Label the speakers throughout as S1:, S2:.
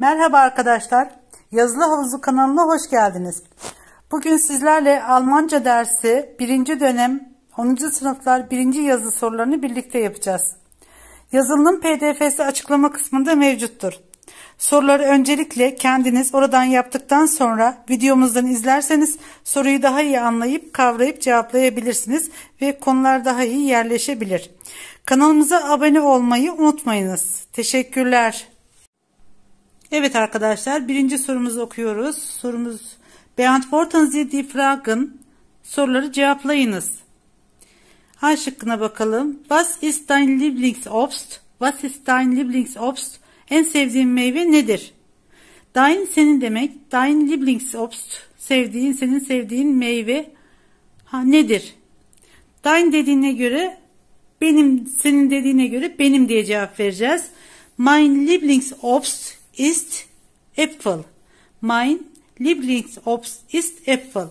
S1: Merhaba arkadaşlar. Yazılı Havuzu kanalına hoş geldiniz. Bugün sizlerle Almanca dersi 1. dönem 10. sınıflar 1. yazı sorularını birlikte yapacağız. Yazılının pdf'si açıklama kısmında mevcuttur. Soruları öncelikle kendiniz oradan yaptıktan sonra videomuzdan izlerseniz soruyu daha iyi anlayıp kavrayıp cevaplayabilirsiniz ve konular daha iyi yerleşebilir. Kanalımıza abone olmayı unutmayınız. Teşekkürler. Evet arkadaşlar birinci sorumuzu okuyoruz. Sorumuz Beantworten Sie die Fragen soruları cevaplayınız. A şıkkına bakalım. Was ist dein Lieblingsobst? Was ist dein Lieblingsobst? En sevdiğin meyve nedir? Dein senin demek. Dein Lieblingsobst sevdiğin, senin sevdiğin meyve ha, nedir? Dein dediğine göre benim, senin dediğine göre benim diye cevap vereceğiz. Mein Lieblingsobst ist Apple. Mein Lieblingsobst ist Apple.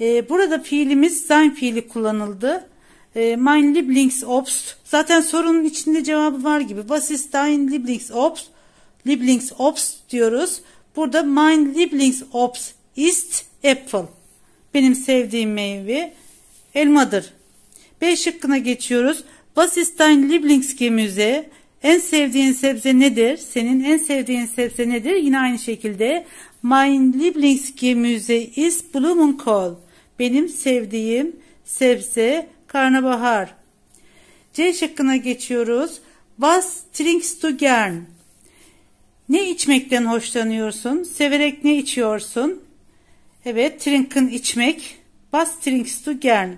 S1: Ee, burada fiilimiz sein fiili kullanıldı. Ee, mein Lieblingsobst. Zaten sorunun içinde cevabı var gibi. Was ist dein Lieblingsobst? Lieblingsobst diyoruz. Burada mein Lieblingsobst ist Apple. Benim sevdiğim meyve elmadır. B şıkkına geçiyoruz. Was ist dein Lieblingsgemüse? En sevdiğin sebze nedir? Senin en sevdiğin sebze nedir? Yine aynı şekilde Mein Lieblingsgemüse ist Blumenkohl. Benim sevdiğim sebze karnabahar. C şıkkına geçiyoruz. Was trinkst du gern? Ne içmekten hoşlanıyorsun? Severek ne içiyorsun? Evet, trinken içmek. Was trinkst du gern?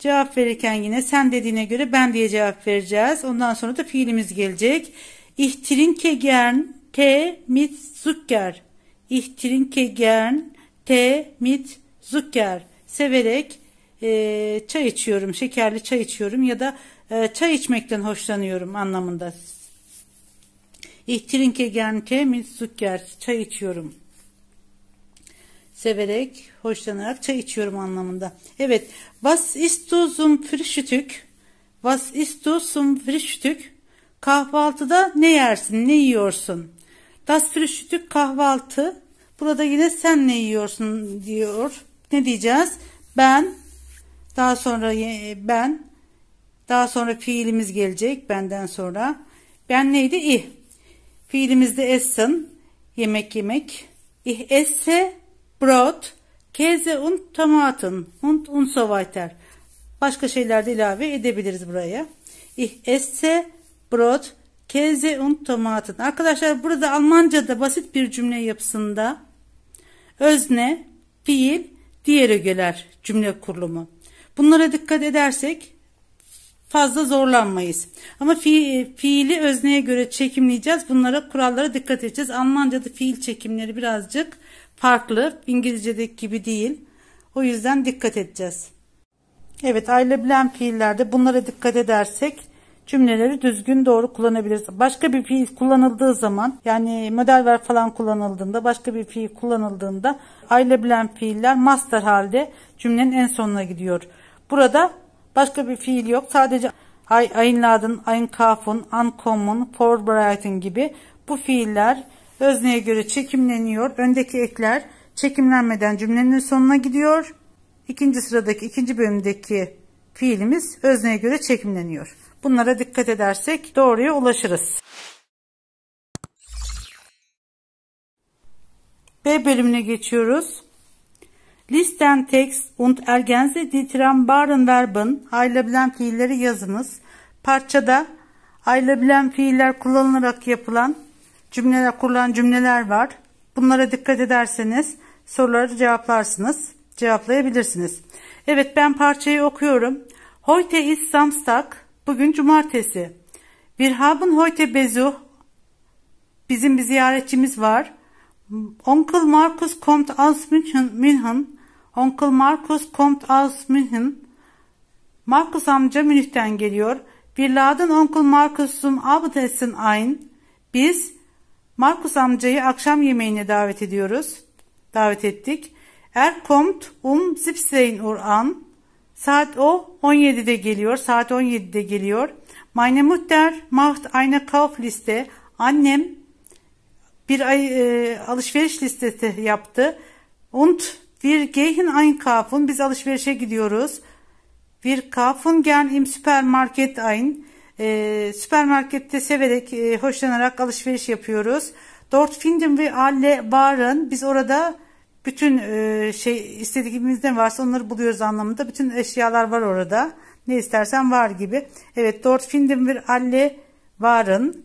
S1: Cevap verirken yine sen dediğine göre ben diye cevap vereceğiz. Ondan sonra da fiilimiz gelecek. İhtirinke gern te mit zukker. İhtirinke gern te mit zukker. Severek e, çay içiyorum, şekerli çay içiyorum ya da e, çay içmekten hoşlanıyorum anlamında. İhtirinke gern te mit zukker. Çay içiyorum severek, hoşlanarak çay içiyorum anlamında. Evet, was ist du zum Frühstück? Was ist du zum Frühstück? Kahvaltıda ne yersin, ne yiyorsun? Das Frühstück kahvaltı. Burada yine sen ne yiyorsun diyor. Ne diyeceğiz? Ben, daha sonra ben, daha sonra fiilimiz gelecek benden sonra. Ben neydi? İh. Fiilimizde essen, yemek yemek. İh esse Brot, keze und Tomaten und und so weiter. Başka şeyler de ilave edebiliriz buraya. Ich esse Brot, keze und Tomaten. Arkadaşlar burada Almanca'da basit bir cümle yapısında özne, fiil, diğer ögeler cümle kurulumu. Bunlara dikkat edersek fazla zorlanmayız. Ama fi, fiili özneye göre çekimleyeceğiz. Bunlara kurallara dikkat edeceğiz. Almanca'da fiil çekimleri birazcık farklı. İngilizce'deki gibi değil. O yüzden dikkat edeceğiz. Evet aile fiillerde bunlara dikkat edersek cümleleri düzgün doğru kullanabiliriz. Başka bir fiil kullanıldığı zaman yani model ver falan kullanıldığında başka bir fiil kullanıldığında aile fiiller master halde cümlenin en sonuna gidiyor. Burada başka bir fiil yok. Sadece ay, ayınladın, ayın kafun, uncommon, for gibi bu fiiller Özneye göre çekimleniyor. Öndeki ekler çekimlenmeden cümlenin sonuna gidiyor. İkinci sıradaki ikinci bölümdeki fiilimiz özneye göre çekimleniyor. Bunlara dikkat edersek doğruya ulaşırız. B bölümüne geçiyoruz. Listen Text und ergänze die trambaren Verben ayrılabilen fiilleri yazınız. Parçada ayrılabilen fiiller kullanılarak yapılan cümleler kurulan cümleler var. Bunlara dikkat ederseniz soruları cevaplarsınız. Cevaplayabilirsiniz. Evet ben parçayı okuyorum. Hoyte ist samstak. Bugün cumartesi. Wir haben heute Besuch. Bizim bir ziyaretçimiz var. Onkel Markus kommt aus München. München. Onkel Markus kommt aus München. Markus amca Münih'ten geliyor. Wir laden Onkel Markus zum Abendessen ein. Biz Markus amcayı akşam yemeğine davet ediyoruz. Davet ettik. Er kommt um 17 Uhr an. Saat o 17'de geliyor. Saat 17'de geliyor. Meine Mutter macht eine Kaufliste. Annem bir ay, e, alışveriş listesi yaptı. Und wir gehen einkaufen. Biz alışverişe gidiyoruz. Wir kaufen gern im Supermarket ein. E, süpermarkette severek, e, hoşlanarak alışveriş yapıyoruz. Dort Finden ve Alle Barın biz orada bütün e, şey istediğimiz ne varsa onları buluyoruz anlamında. Bütün eşyalar var orada. Ne istersen var gibi. Evet Dort Finden ve Alle Barın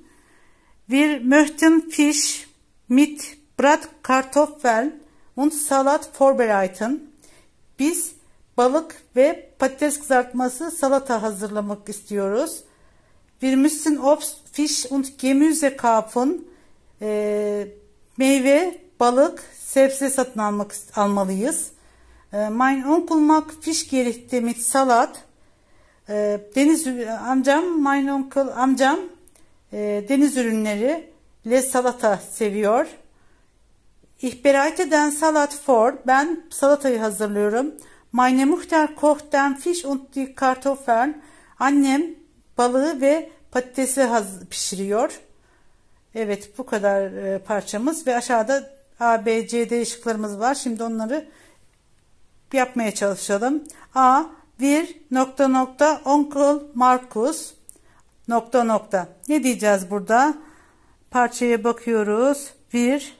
S1: Wir möchten Fisch mit Bratkartoffeln und Salat vorbereiten. Biz balık ve patates kızartması salata hazırlamak istiyoruz. Wir müssen Obst, Fisch und Gemüse kaufen. E, meyve, balık, sebze satın almak almalıyız. E, mein Onkel mag Fisch gerichte mit Salat. E, deniz amcam, mein Onkel amcam e, deniz ürünleri ile salata seviyor. Ich bereite den Salat vor. Ben salatayı hazırlıyorum. Meine Mutter kocht den Fisch und die Kartoffeln. Annem balığı ve Patatesi pişiriyor. Evet bu kadar e, parçamız ve aşağıda A, B, C, D ışıklarımız var. Şimdi onları yapmaya çalışalım. A, bir nokta nokta onkul Markus nokta nokta. Ne diyeceğiz burada? Parçaya bakıyoruz. Bir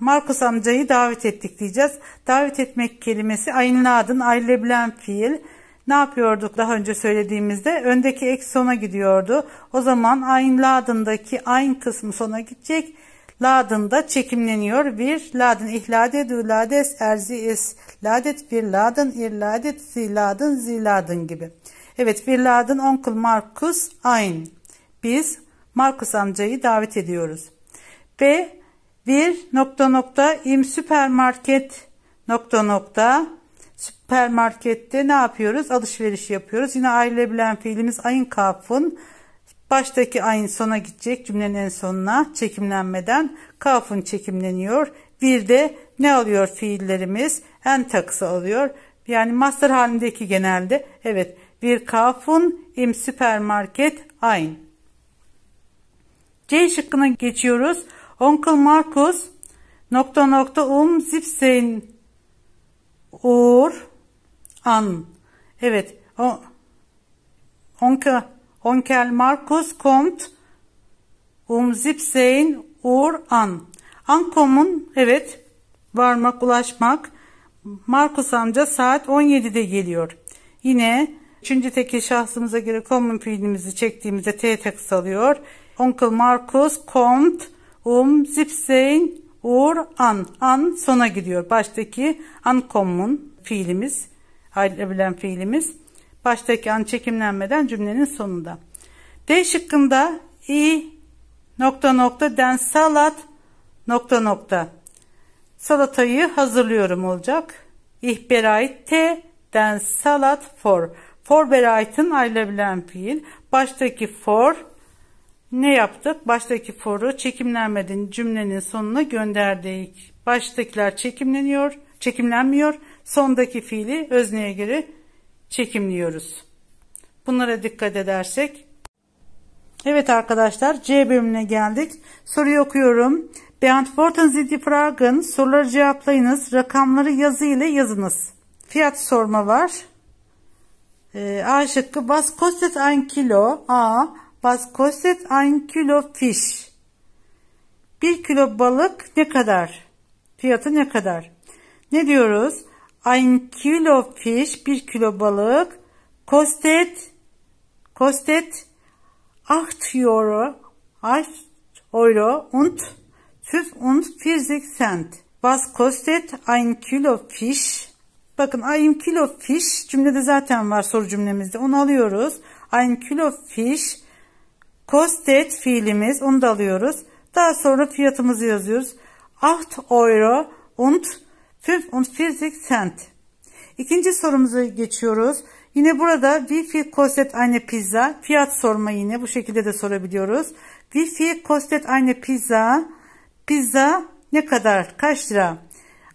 S1: Markus amcayı davet ettik diyeceğiz. Davet etmek kelimesi aynadın ailebilen fiil ne yapıyorduk daha önce söylediğimizde? Öndeki ek sona gidiyordu. O zaman ayn ladındaki ayn kısmı sona gidecek. Ladın da çekimleniyor. Bir ladın ihladedü lades erzi es ladet bir ladın irladet ziladın ziladın gibi. Evet bir ladın onkul Markus ayn. Biz Markus amcayı davet ediyoruz. Ve bir nokta nokta im süpermarket nokta nokta süpermarkette ne yapıyoruz? Alışveriş yapıyoruz. Yine ayrılabilen fiilimiz ayın kafın baştaki ayın sona gidecek cümlenin en sonuna çekimlenmeden kafın çekimleniyor. Bir de ne alıyor fiillerimiz? En takısı alıyor. Yani master halindeki genelde evet bir kafun im süpermarket ayın C şıkkına geçiyoruz. Onkel Markus nokta nokta um zipsein Uğur An, Evet. O, onke, onkel Markus kommt um sipsein Uğur An. Ankom'un evet varmak ulaşmak Markus amca saat 17'de geliyor. Yine üçüncü teki şahsımıza göre kommun fiilimizi çektiğimizde T takıs alıyor. Onkel Markus kommt um sipsein Uğur An. An sona gidiyor. Baştaki ankommun fiilimiz hale fiilimiz. Baştaki an çekimlenmeden cümlenin sonunda. D şıkkında i nokta nokta den salat nokta nokta. Salatayı hazırlıyorum olacak. İhberayt te den salat for. For beraytın ayrılabilen fiil. Baştaki for ne yaptık? Baştaki for'u çekimlenmeden cümlenin sonuna gönderdik. Baştakiler çekimleniyor, çekimlenmiyor sondaki fiili özneye göre çekimliyoruz. Bunlara dikkat edersek. Evet arkadaşlar C bölümüne geldik. Soruyu okuyorum. Beantworten Sie die Fragen soruları cevaplayınız. Rakamları yazı ile yazınız. Fiyat sorma var. E, A şıkkı was kostet ein kilo? A was kostet ein kilo fish? Bir kilo balık ne kadar? Fiyatı ne kadar? Ne diyoruz? Ein kilo fish bir kilo balık kostet kostet 8 euro 8 euro und 40 cent. Was kostet ein kilo fish? Bakın ein kilo fish cümlede zaten var soru cümlemizde. Onu alıyoruz. Ein kilo fish kostet fiilimiz. Onu da alıyoruz. Daha sonra fiyatımızı yazıyoruz. 8 euro und 5 und 40 Cent. İkinci sorumuza geçiyoruz. Yine burada wie viel kostet eine pizza? Fiyat sorma yine bu şekilde de sorabiliyoruz. Wie viel kostet eine pizza? Pizza ne kadar? Kaç lira?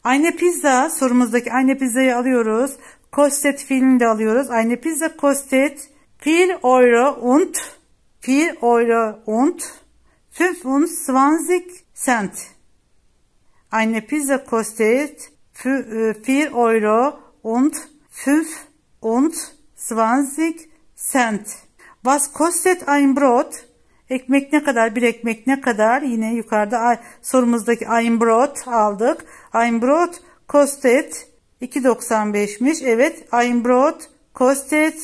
S1: Aynı pizza sorumuzdaki aynı pizzayı alıyoruz. Kostet fiilini de alıyoruz. Aynı pizza kostet 1 euro und 1 euro und 25 cent. Aynı pizza kostet 4 e, Euro und 5 und 20 Cent. Was kostet ein Brot? Ekmek ne kadar? Bir ekmek ne kadar? Yine yukarıda sorumuzdaki ein Brot aldık. Ein Brot kostet 2.95'miş. Evet, ein Brot kostet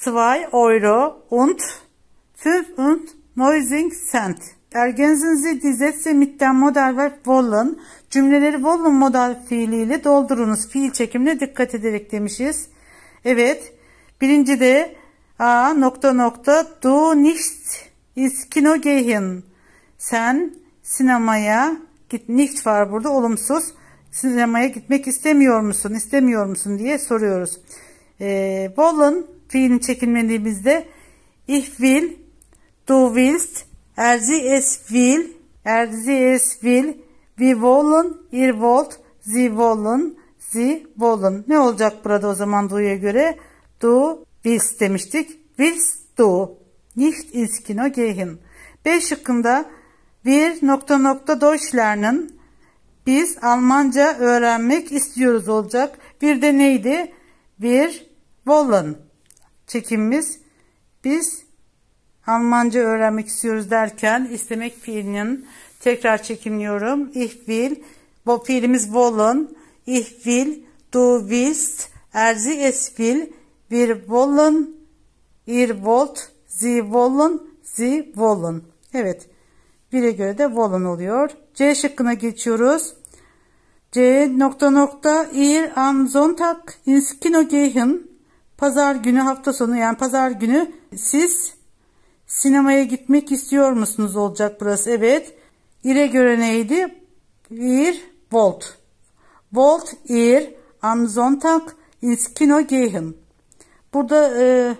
S1: 2 Euro und 5 und 90 Cent. Ergenzin ziddi zetse mitten model ve volun. Cümleleri volun model fiiliyle doldurunuz. Fiil çekimine dikkat ederek demişiz. Evet. Birinci de a nokta nokta du nicht ins Kino gehen. Sen sinemaya git. Nicht var burada olumsuz. Sinemaya gitmek istemiyor musun? İstemiyor musun diye soruyoruz. Ee, wollen fiilin çekilmediğimizde ich will, du willst, Erzi Erzi es es Erziesvil, wir volun ir volt, zi volun, zi volun. Ne olacak burada o zaman du'ya göre? Du willst demiştik. Willst du, nicht ins Kino gehen. B şıkkında bir nokta nokta Deutschlernen biz Almanca öğrenmek istiyoruz olacak. Bir de neydi? Bir volun çekimimiz. Biz Almanca öğrenmek istiyoruz derken istemek fiilinin tekrar çekimliyorum. Ich will, bu fiilimiz wollen. Ich will, du willst, er sie es will, wir wollen, ihr wollt, sie wollen, sie wollen. Evet. Bire göre de wollen oluyor. C şıkkına geçiyoruz. C nokta nokta ir am Sonntag ins Kino gehen. Pazar günü hafta sonu yani pazar günü siz Sinemaya gitmek istiyor musunuz olacak burası. Evet. İre göre neydi? Ir volt. Volt ir am Sonntag ins Kino gehen. Burada e,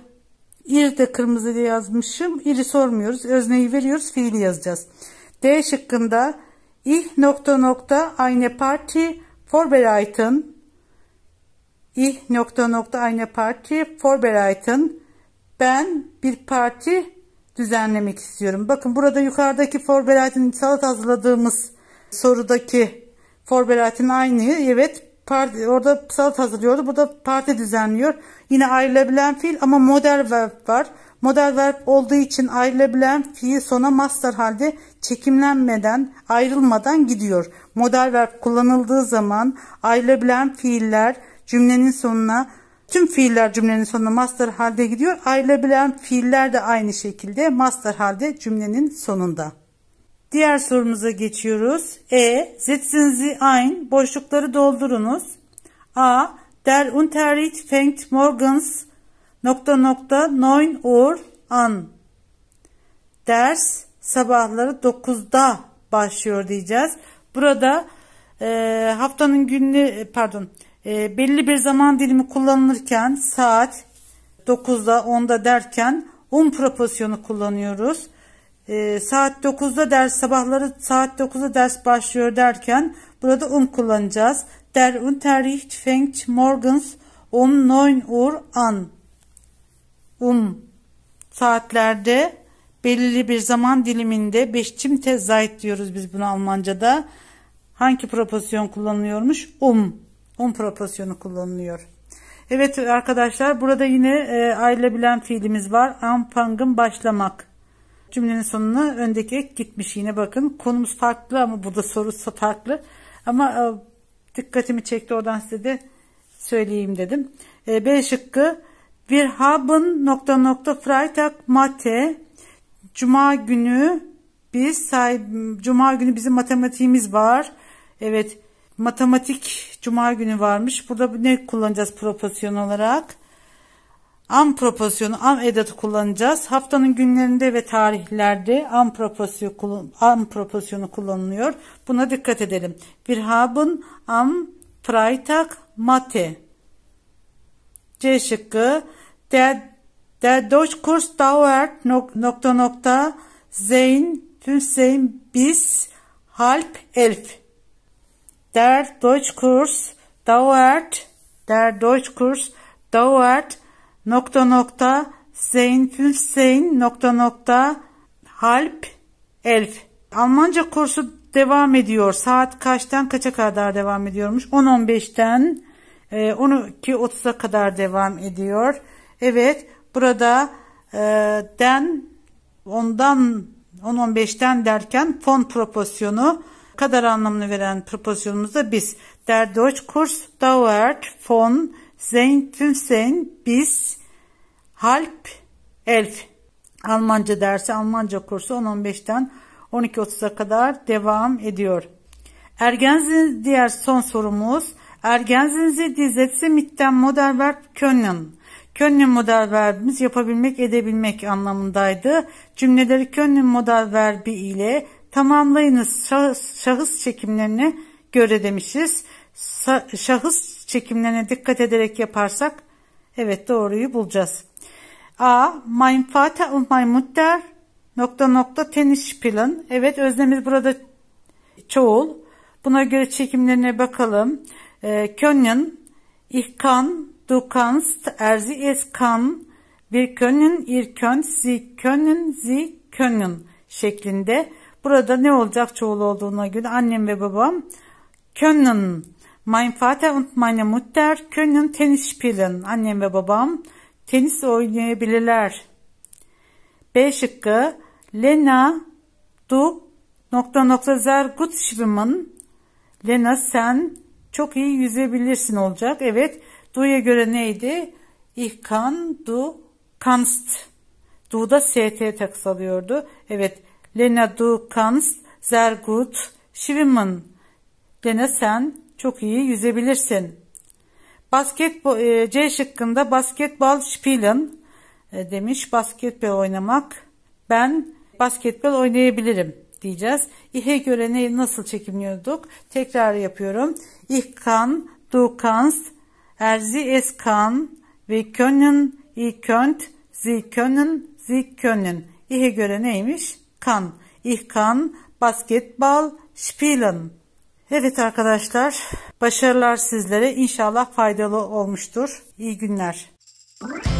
S1: ir de kırmızı diye yazmışım. İri sormuyoruz. Özneyi veriyoruz. Fiili yazacağız. D şıkkında ich nokta nokta aynı parti. vorbereiten ich nokta nokta aynı parti. vorbereiten ben bir parti düzenlemek istiyorum. Bakın burada yukarıdaki forberatin salat hazırladığımız sorudaki forberatin aynı. Evet parti, orada salat hazırlıyordu. Burada parti düzenliyor. Yine ayrılabilen fiil ama model verb var. Model verb olduğu için ayrılabilen fiil sona master halde çekimlenmeden, ayrılmadan gidiyor. Model verb kullanıldığı zaman ayrılabilen fiiller cümlenin sonuna Tüm fiiller cümlenin sonuna master halde gidiyor. Ayrılabilen fiiller de aynı şekilde master halde cümlenin sonunda. Diğer sorumuza geçiyoruz. E, setzen Sie ein, boşlukları doldurunuz. A, der Unterricht fängt morgens nokta nokta 9 Uhr an. Ders sabahları 9'da başlıyor diyeceğiz. Burada e, haftanın günü e, pardon e, belli bir zaman dilimi kullanılırken saat 9'da 10'da derken un proporsiyonu kullanıyoruz. E, saat 9'da ders sabahları saat 9'da ders başlıyor derken burada un kullanacağız. Der Unterricht fängt morgens um 9 Uhr an. Um saatlerde belirli bir zaman diliminde beşçim tezayt diyoruz biz bunu Almanca'da. Hangi propozisyon kullanılıyormuş? Um un proporsiyonu kullanılıyor. Evet arkadaşlar burada yine e, ayrılabilen fiilimiz var. Ampangın başlamak. Cümlenin sonuna öndeki ek gitmiş yine bakın. Konumuz farklı ama burada sorusu farklı. Ama e, dikkatimi çekti oradan size de söyleyeyim dedim. E, B şıkkı bir haben nokta nokta Freitag Mate Cuma günü biz sahip, Cuma günü bizim matematiğimiz var. Evet matematik cuma günü varmış. Burada ne kullanacağız proporsiyon olarak? Am proporsiyonu, am edatı kullanacağız. Haftanın günlerinde ve tarihlerde am proporsiyonu, am proporsiyonu kullanılıyor. Buna dikkat edelim. Bir haben am Freitag Mathe. C şıkkı. Der, der Deutschkurs dauert nok, nokta nokta Zeyn, Fünfzeyn bis halb elf. Der Deutschkurs dauert Der Deutschkurs dauert nokta nokta sein 15 nokta nokta halb elf. Almanca kursu devam ediyor. Saat kaçtan kaça kadar devam ediyormuş? 10-15'ten 12-30'a e, kadar devam ediyor. Evet burada e, den ondan 10-15'ten derken fon proporsiyonu kadar anlamını veren propozisyonumuzda biz. Der Deutsch Kurs dauert von 15 bis halb elf. Almanca dersi, Almanca kursu 10-15'ten 12-30'a kadar devam ediyor. Ergensin diğer son sorumuz. Ergensinzi dizetsi mitten modern verb können. Können modern verbimiz yapabilmek, edebilmek anlamındaydı. Cümleleri können modern verbi ile Tamamlayınız şahıs, çekimlerine göre demişiz. Şahıs çekimlerine dikkat ederek yaparsak evet doğruyu bulacağız. A. Mein Vater und mein Mutter nokta nokta tenis plan. Evet Özdemir burada çoğul. Buna göre çekimlerine bakalım. E, können, ich kann, du kannst, er sie es kann, wir können, ihr könnt, sie können, sie können şeklinde Burada ne olacak çoğul olduğuna göre annem ve babam können mein Vater und meine Mutter können tenis spielen. Annem ve babam tenis oynayabilirler. B şıkkı Lena du nokta nokta sehr gut schwimmen. Lena sen çok iyi yüzebilirsin olacak. Evet. Du'ya göre neydi? Ich kann, du kannst. Du'da ST taksalıyordu. Evet. Lena du Zergut, sehr gut schwimmen. Lena sen çok iyi yüzebilirsin. Basketbol e, C şıkkında basketbol spielen e, demiş. Basketbol oynamak. Ben basketbol oynayabilirim diyeceğiz. İhe göre ne, nasıl çekimliyorduk? Tekrar yapıyorum. Ich kann, du kannst, er sie es kann, wir können, ihr könnt, sie können, sie können. İhe göre neymiş? kan, Ich kann spielen. Evet arkadaşlar, başarılar sizlere. İnşallah faydalı olmuştur. İyi günler.